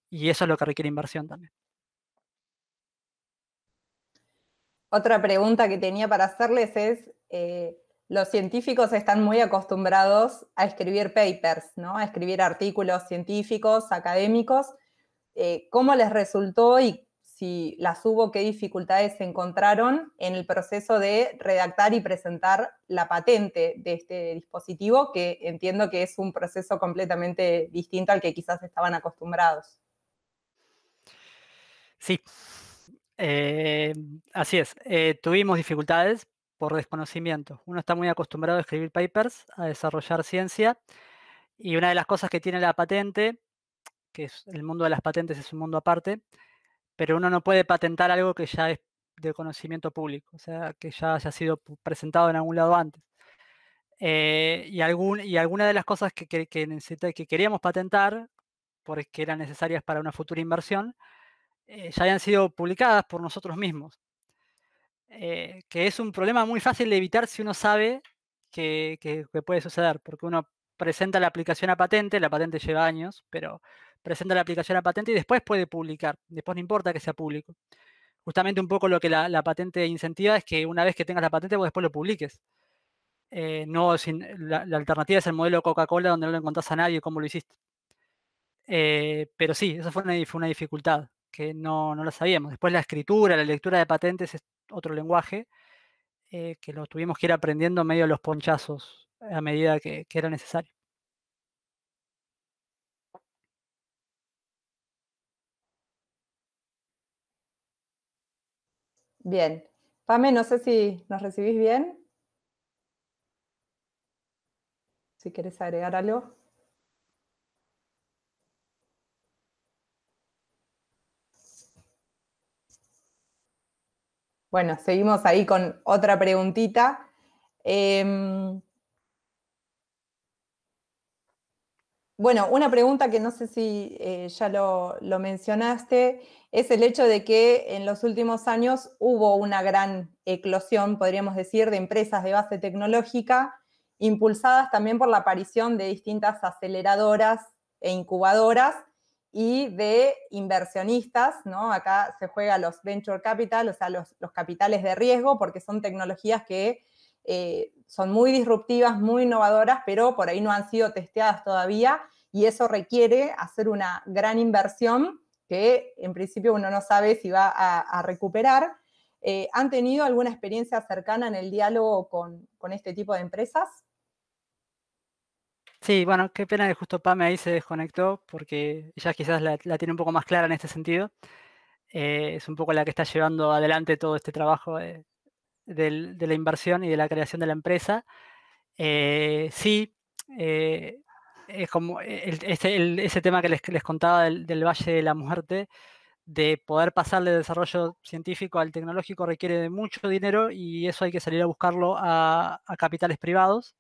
Y eso es lo que requiere inversión también. Otra pregunta que tenía para hacerles es, eh, los científicos están muy acostumbrados a escribir papers, ¿no? A escribir artículos científicos, académicos. Eh, ¿Cómo les resultó y si las hubo, qué dificultades se encontraron en el proceso de redactar y presentar la patente de este dispositivo, que entiendo que es un proceso completamente distinto al que quizás estaban acostumbrados. Sí, eh, así es. Eh, tuvimos dificultades por desconocimiento. Uno está muy acostumbrado a escribir papers, a desarrollar ciencia, y una de las cosas que tiene la patente, que es el mundo de las patentes es un mundo aparte, pero uno no puede patentar algo que ya es de conocimiento público, o sea, que ya haya sido presentado en algún lado antes. Eh, y, algún, alguna de las cosas que, queríamos patentar, porque eran necesarias para una futura inversión, eh, ya hayan sido publicadas por nosotros mismos. Eh, que es un problema muy fácil de evitar si uno sabe que, puede suceder, porque uno presenta la aplicación a patente, la patente lleva años, pero presenta la aplicación a patente y después puede publicar, después no importa que sea público. Justamente un poco lo que la, patente incentiva es que una vez que tengas la patente, vos después lo publiques. Eh, no, la, alternativa es el modelo Coca-Cola donde no lo encontrás a nadie cómo lo hiciste. Eh, pero sí, esa fue una, fue una dificultad que no, no la sabíamos. Después la escritura, la lectura de patentes es otro lenguaje eh, que lo tuvimos que ir aprendiendo medio de los ponchazos eh, a medida que, que era necesario. Bien. Pame, no sé si nos recibís bien. Si quieres agregar algo. Bueno, seguimos ahí con otra preguntita. Em, bueno, una pregunta que no sé si eh, ya lo, mencionaste, es el hecho de que en los últimos años hubo una gran eclosión, podríamos decir, de empresas de base tecnológica, impulsadas también por la aparición de distintas aceleradoras e incubadoras y de inversionistas, ¿no? Acá se juega los venture capital, o sea, los, los capitales de riesgo, porque son tecnologías que eh, son muy disruptivas, muy innovadoras, pero por ahí no han sido testeadas todavía y eso requiere hacer una gran inversión que en principio uno no sabe si va a, recuperar. Eh, ¿Han tenido alguna experiencia cercana en el diálogo con, con este tipo de empresas? Sí, bueno, qué pena que justo Pame ahí se desconectó, porque ella quizás la, tiene un poco más clara en este sentido. Eh, es un poco la que está llevando adelante todo este trabajo de, la inversión y de la creación de la empresa. Eh, sí, eh, es como este, ese tema que les, contaba del, Valle de la Muerte, de poder pasar del desarrollo científico al tecnológico requiere de mucho dinero y eso hay que salir a buscarlo a, a capitales privados,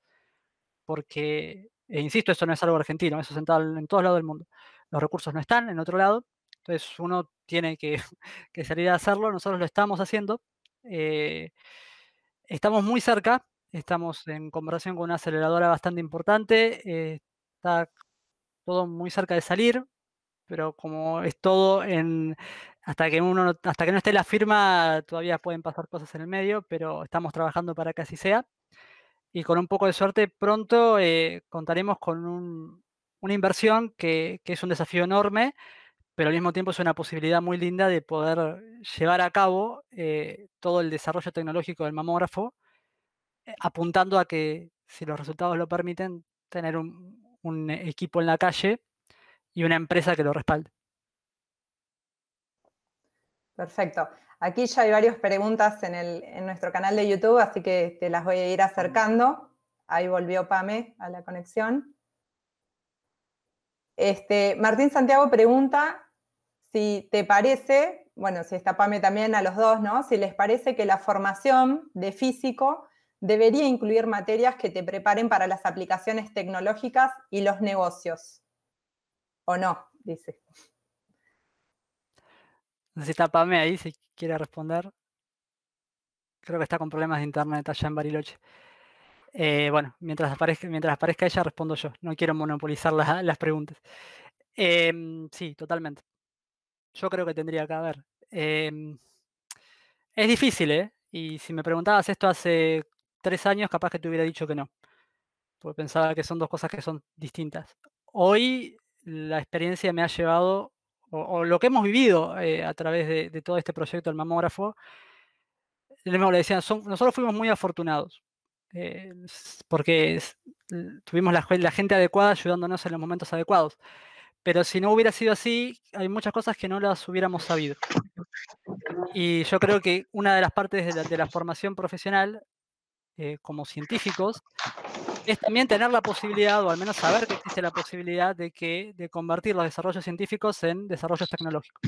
porque e insisto, esto no es algo argentino, eso es en, en todos lados del mundo. Los recursos no están en otro lado, entonces uno tiene que, salir a hacerlo, nosotros lo estamos haciendo. Eh, estamos muy cerca, estamos en conversación con una aceleradora bastante importante, eh, está todo muy cerca de salir, pero como es todo en hasta que uno hasta que no esté la firma todavía pueden pasar cosas en el medio, pero estamos trabajando para que así sea y con un poco de suerte pronto eh, contaremos con una inversión que, es un desafío enorme, pero al mismo tiempo es una posibilidad muy linda de poder llevar a cabo eh, todo el desarrollo tecnológico del mamógrafo, eh, apuntando a que, si los resultados lo permiten, tener un equipo en la calle y una empresa que lo respalde. Perfecto. Aquí ya hay varias preguntas en, nuestro canal de YouTube, así que te las voy a ir acercando. Ahí volvió Pame a la conexión. Este, Martín Santiago pregunta si te parece, bueno, si está Pame también a los dos, ¿no? Si les parece que la formación de físico debería incluir materias que te preparen para las aplicaciones tecnológicas y los negocios. ¿O no? Dice. No sé si está Pame ahí, si quiere responder. Creo que está con problemas de internet allá en Bariloche. Eh, bueno, mientras aparezca, mientras ella, respondo yo. No quiero monopolizar las preguntas. Em, sí, totalmente. Yo creo que tendría que haber. Em, es difícil, ¿eh? Y si me preguntabas esto hace tres años, capaz que te hubiera dicho que no. Porque pensaba que son dos cosas que son distintas. Hoy la experiencia me ha llevado o, lo que hemos vivido eh, a través de, todo este proyecto del mamógrafo, le decían, nosotros fuimos muy afortunados, eh, porque tuvimos la, gente adecuada ayudándonos en los momentos adecuados. Pero si no hubiera sido así, hay muchas cosas que no las hubiéramos sabido. Y yo creo que una de las partes de la, formación profesional eh, como científicos es también tener la posibilidad, o al menos saber que existe la posibilidad de, que, de convertir los desarrollos científicos en desarrollos tecnológicos.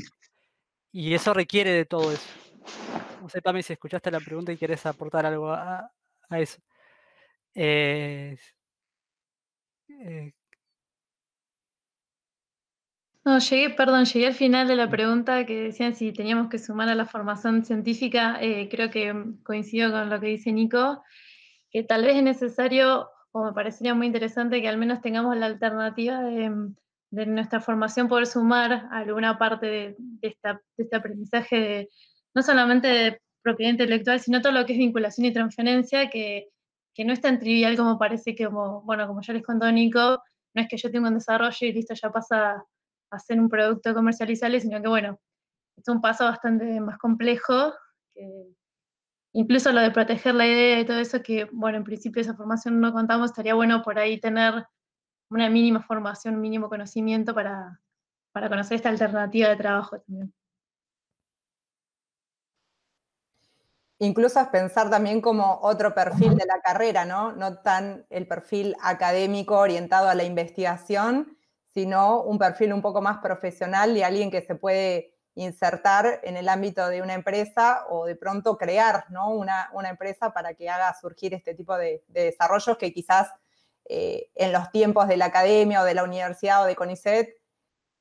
Y eso requiere de todo eso. No sé, Pami, si escuchaste la pregunta y quieres aportar algo a, eso. Eh, eh. No, llegué, perdón, llegué al final de la pregunta que decían si teníamos que sumar a la formación científica. Eh, creo que coincido con lo que dice Nico, que tal vez es necesario o me parecería muy interesante que al menos tengamos la alternativa de, nuestra formación poder sumar alguna parte de, este aprendizaje, no solamente de propiedad intelectual, sino todo lo que es vinculación y transferencia, que, no es tan trivial como parece que, bueno, como ya les contó Nico, no es que yo tengo un desarrollo y listo, ya pasa a ser un producto comercializable, sino que, bueno, es un paso bastante más complejo incluso lo de proteger la idea y todo eso, que bueno, en principio esa formación no contamos, estaría bueno por ahí tener una mínima formación, un mínimo conocimiento para, para conocer esta alternativa de trabajo también. Incluso es pensar también como otro perfil de la carrera, ¿no? No tan el perfil académico orientado a la investigación, sino un perfil un poco más profesional y alguien que se puede insertar en el ámbito de una empresa o de pronto crear una, una, empresa para que haga surgir este tipo de, desarrollos que quizás eh, en los tiempos de la academia o de la universidad o de CONICET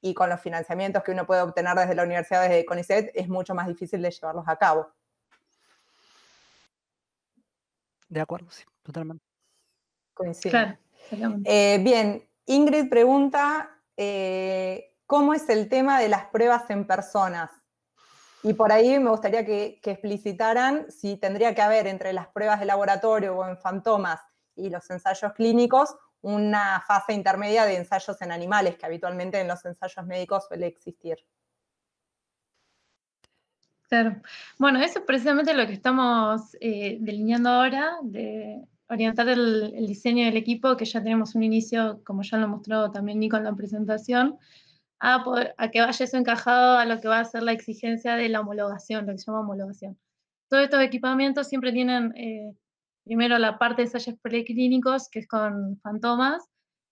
y con los financiamientos que uno puede obtener desde la universidad, o desde CONICET, es mucho más difícil de llevarlos a cabo. De acuerdo, sí, totalmente. Coincido. Eh, bien, Ingrid pregunta... Eh, cómo es el tema de las pruebas en personas. Y por ahí me gustaría que, explicitaran si tendría que haber entre las pruebas de laboratorio o en fantomas y los ensayos clínicos una fase intermedia de ensayos en animales que habitualmente en los ensayos médicos suele existir. Claro. Bueno, eso es precisamente lo que estamos eh, delineando ahora, de orientar el, el, diseño del equipo, que ya tenemos un inicio, como ya lo mostró también Nico en la presentación, a, que vaya eso encajado a lo que va a ser la exigencia de la homologación, lo que se llama homologación. Todos estos equipamientos siempre tienen eh, primero la parte de ensayos preclínicos, que es con fantomas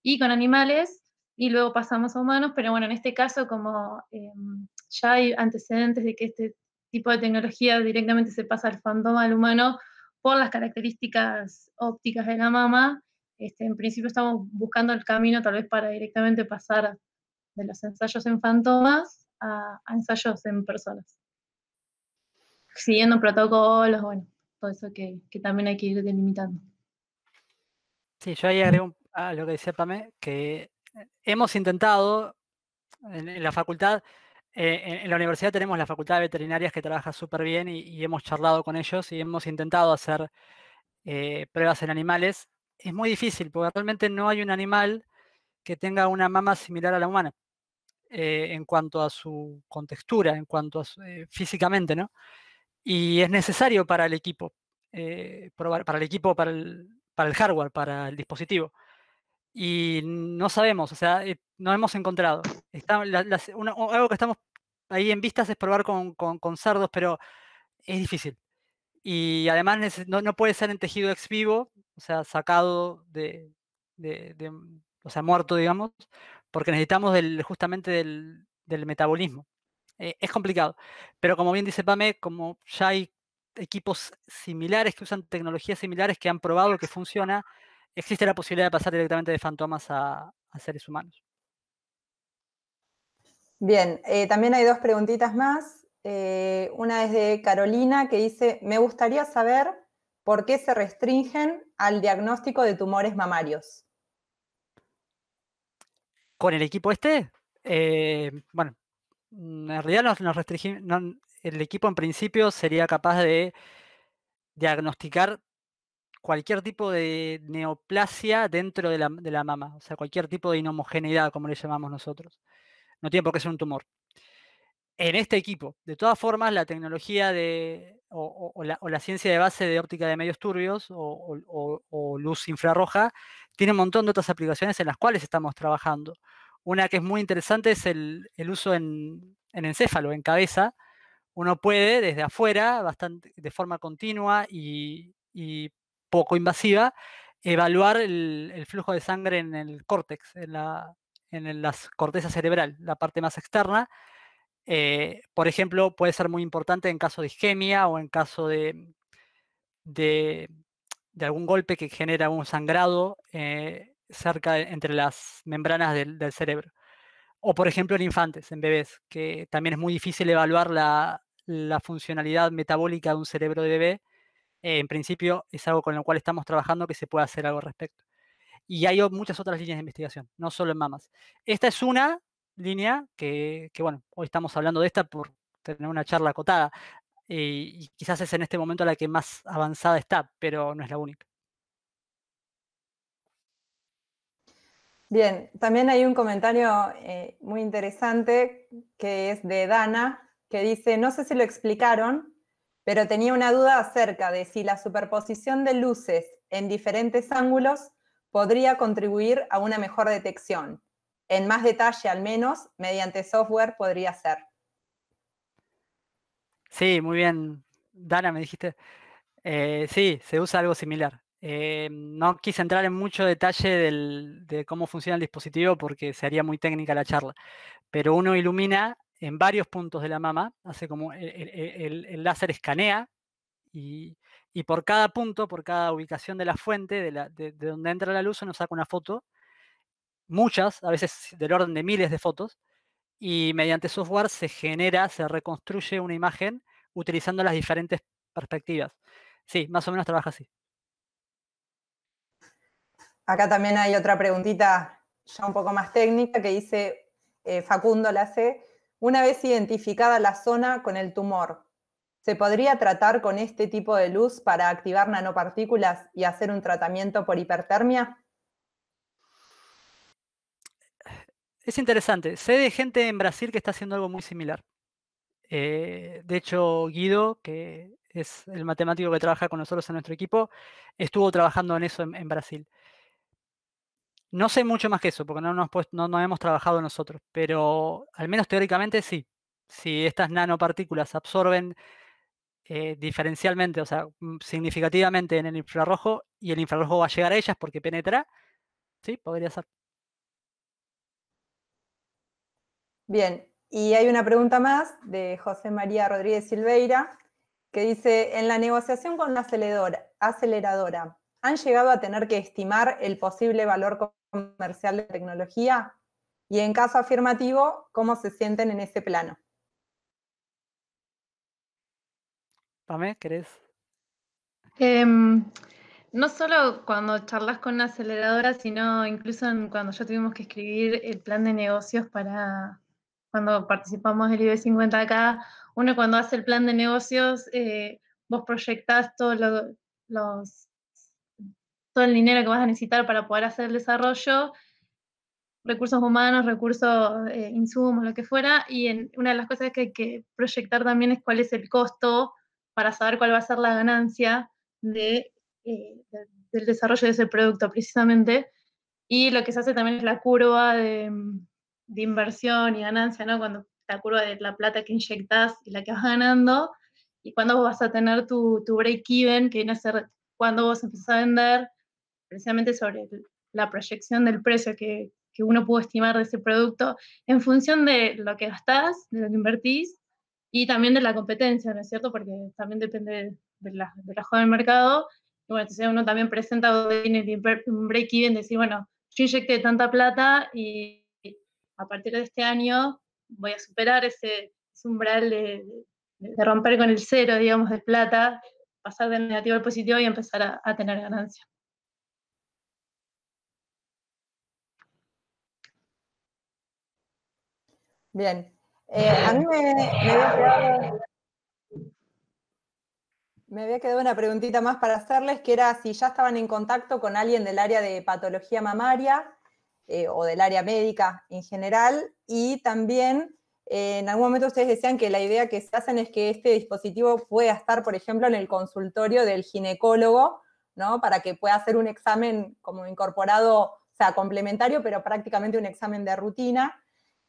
y con animales, y luego pasamos a humanos, pero bueno, en este caso como em, ya hay antecedentes de que este tipo de tecnología directamente se pasa al fantoma al humano por las características ópticas de la mama, este, en principio estamos buscando el camino tal vez para directamente pasar de los ensayos en fantomas a, ensayos en personas. Siguiendo protocolos, bueno, todo eso que, también hay que ir delimitando. Sí, yo ahí agrego a lo que decía Pame, que eh, hemos intentado en, la facultad, eh, en, la universidad tenemos la facultad de veterinarias que trabaja súper bien y, hemos charlado con ellos y hemos intentado hacer eh, pruebas en animales. Es muy difícil porque realmente no hay un animal que tenga una mama similar a la humana eh, en cuanto a su contextura, en cuanto a eh, físicamente, ¿no? Y es necesario para el equipo, eh, probar, para el equipo, para el, para el hardware, para el dispositivo. Y no sabemos, o sea, no hemos encontrado. algo que estamos ahí en vistas es probar con, con, pero es difícil. Y además no, no, puede ser en tejido ex vivo, o sea, sacado de, de, o sea, muerto, digamos, porque necesitamos justamente del, metabolismo. Eh, es complicado. Pero como bien dice Pame, como ya hay equipos similares que usan tecnologías similares que han probado que funciona, existe la posibilidad de pasar directamente de fantomas a, seres humanos. Bien, eh, también hay dos preguntitas más. Eh, una es de Carolina que dice, me gustaría saber por qué se restringen al diagnóstico de tumores mamarios con el equipo este, eh, bueno, en realidad nos, restringimos, el equipo en principio sería capaz de diagnosticar cualquier tipo de neoplasia dentro de la, de la, mama, o sea, cualquier tipo de inhomogeneidad, como le llamamos nosotros. No tiene por qué ser un tumor. En este equipo, de todas formas, la tecnología de o, la, ciencia de base de óptica de medios turbios o, luz infrarroja, tiene un montón de otras aplicaciones en las cuales estamos trabajando. Una que es muy interesante es el, uso en, encéfalo, en cabeza. Uno puede desde afuera, bastante, de forma continua y, poco invasiva, evaluar el, flujo de sangre en el córtex, en la, en las corteza cerebral, la parte más externa, eh, por ejemplo, puede ser muy importante en caso de isquemia o en caso de, de, algún golpe que genera un sangrado eh, cerca entre las membranas del, cerebro. O por ejemplo en infantes, en bebés, que también es muy difícil evaluar la, funcionalidad metabólica de un cerebro de bebé. Eh, en principio es algo con lo cual estamos trabajando que se pueda hacer algo al respecto. Y hay muchas otras líneas de investigación, no solo en mamas. Esta es una línea que, bueno, hoy estamos hablando de esta por tener una charla acotada eh, y quizás es en este momento la que más avanzada está, pero no es la única. Bien, también hay un comentario eh, muy interesante que es de Dana, que dice, no sé si lo explicaron, pero tenía una duda acerca de si la superposición de luces en diferentes ángulos podría contribuir a una mejor detección en más detalle al menos, mediante software podría ser. Sí, muy bien. Dana, me dijiste. Eh, sí, se usa algo similar. Eh, no quise entrar en mucho detalle de cómo funciona el dispositivo porque sería muy técnica la charla, pero uno ilumina en varios puntos de la mama, hace como el, láser escanea y, por cada punto, por cada ubicación de la fuente, de, de donde entra la luz, uno saca una foto muchas, a veces del orden de miles de fotos, y mediante software se genera, se reconstruye una imagen utilizando las diferentes perspectivas. Sí, más o menos trabaja así. Acá también hay otra preguntita ya un poco más técnica que dice eh, Facundo la Una vez identificada la zona con el tumor, ¿se podría tratar con este tipo de luz para activar nanopartículas y hacer un tratamiento por hipertermia? Es interesante. Sé de gente en Brasil que está haciendo algo muy similar. Eh, de hecho, Guido, que es el matemático que trabaja con nosotros en nuestro equipo, estuvo trabajando en eso en, Brasil. No sé mucho más que eso, porque no, hemos trabajado nosotros, pero al menos teóricamente sí. Si estas nanopartículas absorben eh, diferencialmente, o sea, mm, significativamente en el infrarrojo, y el infrarrojo va a llegar a ellas porque penetra, sí, podría ser. Bien, y hay una pregunta más de José María Rodríguez Silveira, que dice, en la negociación con la aceleradora, ¿han llegado a tener que estimar el posible valor comercial de tecnología? Y en caso afirmativo, ¿cómo se sienten en ese plano? Pame, ¿querés? Em, no solo cuando charlas con la aceleradora, sino incluso cuando ya tuvimos que escribir el plan de negocios para, cuando participamos del ib 50 acá, uno cuando hace el plan de negocios, eh, vos proyectás todo, los, todo el dinero que vas a necesitar para poder hacer el desarrollo, recursos humanos, recursos, eh, insumos, lo que fuera, y una de las cosas que hay que proyectar también es cuál es el costo para saber cuál va a ser la ganancia de, eh, del desarrollo de ese producto precisamente. Y lo que se hace también es la curva de, de inversión y ganancia, ¿no? Cuando la curva de la plata que inyectás y la que vas ganando, y cuando vas a tener tu, tu break-even, que viene a ser cuando vos empezás a vender, precisamente sobre la proyección del precio que, que uno pudo estimar de ese producto, en función de lo que gastás, de lo que invertís, y también de la competencia, ¿no es cierto? Porque también depende de la, de la del mercado. bueno, entonces uno también presenta un break-even, decir, bueno, yo inyecté tanta plata y a partir de este año voy a superar ese, umbral de, romper con el cero, digamos, de plata, pasar de negativo al positivo y empezar a, tener ganancia. Bien. Eh, a mí me, había me, había quedado, una preguntita más para hacerles, que era si ya estaban en contacto con alguien del área de patología mamaria eh, o del área médica en general. Y también eh, en algún momento ustedes decían que la idea que se hacen es que este dispositivo pueda estar, por ejemplo, en el consultorio del ginecólogo, Para que pueda hacer un examen como incorporado, o sea, complementario, pero prácticamente un examen de rutina.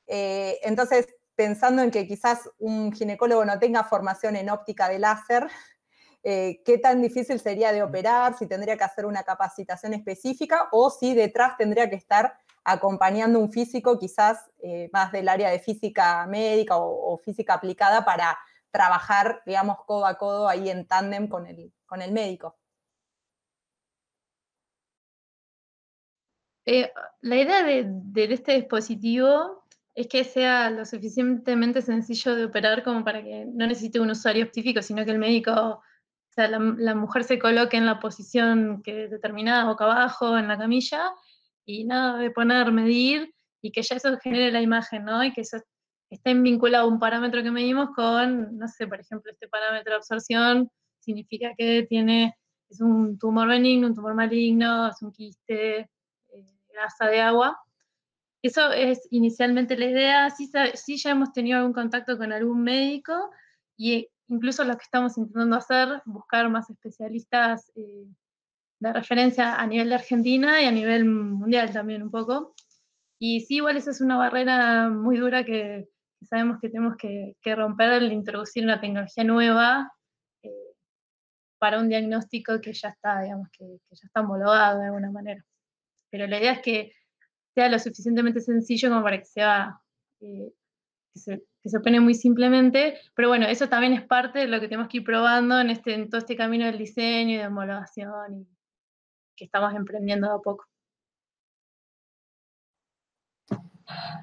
Eh, entonces, pensando en que quizás un ginecólogo no tenga formación en óptica de láser, qué tan difícil sería de operar, si tendría que hacer una capacitación específica o si detrás tendría que estar acompañando un físico quizás eh, más del área de física médica o, física aplicada para trabajar, digamos, codo a codo ahí en tándem con el, con el médico. Eh, la idea de, este dispositivo es que sea lo suficientemente sencillo de operar como para que no necesite un usuario específico, sino que el médico, o sea, la, mujer se coloque en la posición que determinada, boca abajo, en la camilla, y nada, de poner, medir y que ya eso genere la imagen, ¿no? Y que eso estén vinculado un parámetro que medimos con, no sé, por ejemplo, este parámetro de absorción significa que tiene, es un tumor benigno, un tumor maligno, es un quiste, eh, gasa de agua. Eso es inicialmente la idea, sí, sí, ya hemos tenido algún contacto con algún médico y eh, incluso lo que estamos intentando hacer, buscar más especialistas eh, de referencia a nivel de Argentina y a nivel mundial también un poco. Y sí, igual esa es una barrera muy dura que, sabemos que tenemos que, romper al introducir una tecnología nueva eh, para un diagnóstico que ya está, digamos, que, ya está homologado de alguna manera. Pero la idea es que sea lo suficientemente sencillo como para que sea, eh, que, se, que se opere muy simplemente, pero bueno, eso también es parte de lo que tenemos que ir probando en, este, en todo este camino del diseño y de homologación que estamos emprendiendo de a poco.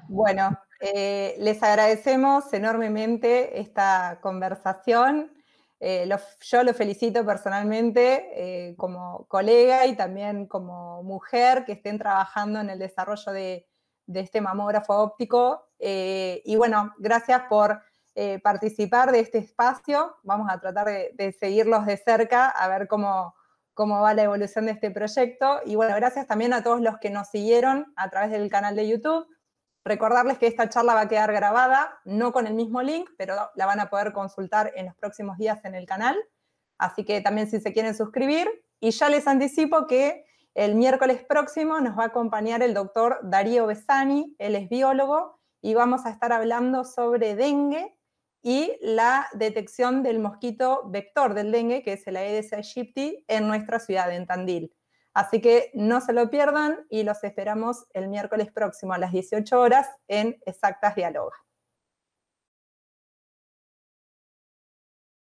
Bueno, eh, les agradecemos enormemente esta conversación. Eh, yo lo felicito personalmente eh, como colega y también como mujer que estén trabajando en el desarrollo de, este mamógrafo óptico. y bueno, gracias por participar de este espacio. Vamos a tratar de seguirlos de cerca a ver cómo, cómo va la evolución de este proyecto. Y bueno, gracias también a todos los que nos siguieron a través del canal de YouTube. Recordarles que esta charla va a quedar grabada, no con el mismo link, pero la van a poder consultar en los próximos días en el canal. Así que también si se quieren suscribir. Y ya les anticipo que el miércoles próximo nos va a acompañar el doctor Darío Besani, él es biólogo, y vamos a estar hablando sobre dengue y la detección del mosquito vector del dengue, que es el Aedes aegypti, en nuestra ciudad, en Tandil. Así que no se lo pierdan y los esperamos el miércoles próximo a las 18 horas en Exactas Dialogas.